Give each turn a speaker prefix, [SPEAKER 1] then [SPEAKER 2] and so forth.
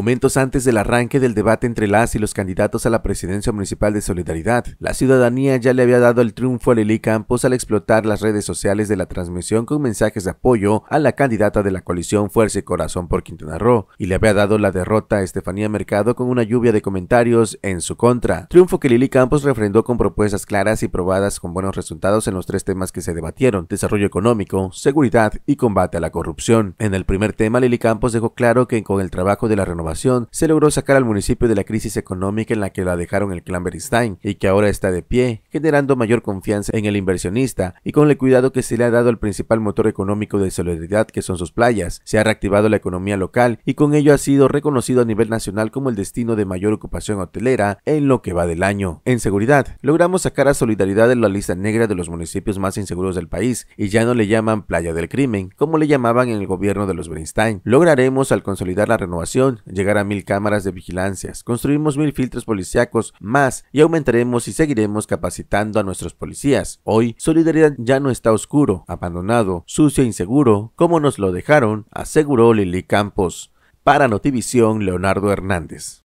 [SPEAKER 1] momentos antes del arranque del debate entre las y los candidatos a la presidencia municipal de Solidaridad, la ciudadanía ya le había dado el triunfo a Lili Campos al explotar las redes sociales de la transmisión con mensajes de apoyo a la candidata de la coalición Fuerza y Corazón por Quintana Roo, y le había dado la derrota a Estefanía Mercado con una lluvia de comentarios en su contra. Triunfo que Lili Campos refrendó con propuestas claras y probadas con buenos resultados en los tres temas que se debatieron, desarrollo económico, seguridad y combate a la corrupción. En el primer tema, Lili Campos dejó claro que con el trabajo de la renovación se logró sacar al municipio de la crisis económica en la que la dejaron el clan Bernstein y que ahora está de pie, generando mayor confianza en el inversionista y con el cuidado que se le ha dado al principal motor económico de solidaridad que son sus playas. Se ha reactivado la economía local y con ello ha sido reconocido a nivel nacional como el destino de mayor ocupación hotelera en lo que va del año. En seguridad, logramos sacar a Solidaridad de la lista negra de los municipios más inseguros del país y ya no le llaman Playa del Crimen, como le llamaban en el gobierno de los Bernstein. Lograremos al consolidar la renovación, llegar a mil cámaras de vigilancias, construimos mil filtros policíacos más y aumentaremos y seguiremos capacitando a nuestros policías. Hoy, Solidaridad ya no está oscuro, abandonado, sucio e inseguro, como nos lo dejaron,
[SPEAKER 2] aseguró Lili Campos. Para Notivisión, Leonardo Hernández.